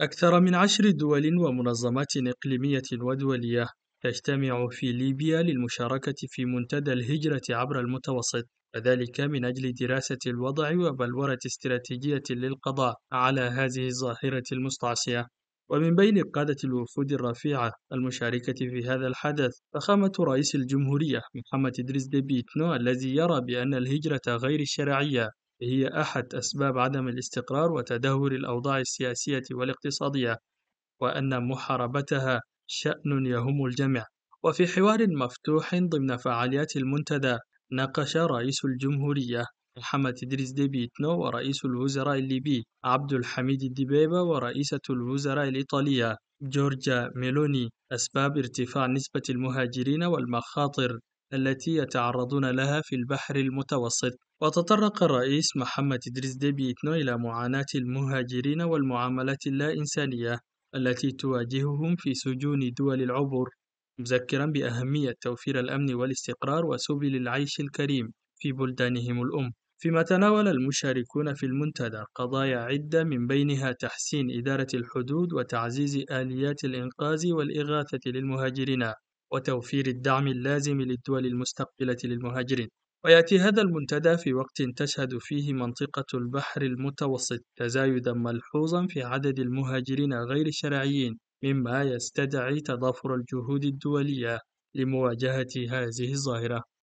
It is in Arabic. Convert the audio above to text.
أكثر من عشر دول ومنظمات إقليمية ودولية تجتمع في ليبيا للمشاركة في منتدى الهجرة عبر المتوسط وذلك من أجل دراسة الوضع وبلورة استراتيجية للقضاء على هذه الظاهرة المستعصية ومن بين قادة الوفود الرفيعة المشاركة في هذا الحدث فخامة رئيس الجمهورية محمد إدريس ديبيتنو الذي يرى بأن الهجرة غير الشرعية هي أحد أسباب عدم الاستقرار وتدهور الأوضاع السياسية والاقتصادية، وأن محاربتها شأن يهم الجميع. وفي حوار مفتوح ضمن فعاليات المنتدى، ناقش رئيس الجمهورية محمد إدريس ديبيتنو ورئيس الوزراء الليبي عبد الحميد الدبيبة ورئيسة الوزراء الإيطالية جورجيا ميلوني أسباب ارتفاع نسبة المهاجرين والمخاطر التي يتعرضون لها في البحر المتوسط وتطرق الرئيس محمد إدريس ديبيتنو إلى معاناة المهاجرين والمعاملات اللا إنسانية التي تواجههم في سجون دول العبور مذكرا بأهمية توفير الأمن والاستقرار وسبل العيش الكريم في بلدانهم الأم فيما تناول المشاركون في المنتدى قضايا عدة من بينها تحسين إدارة الحدود وتعزيز آليات الإنقاذ والإغاثة للمهاجرين وتوفير الدعم اللازم للدول المستقبلة للمهاجرين ويأتي هذا المنتدى في وقت تشهد فيه منطقة البحر المتوسط تزايدا ملحوظا في عدد المهاجرين غير الشرعيين مما يستدعي تضافر الجهود الدولية لمواجهة هذه الظاهرة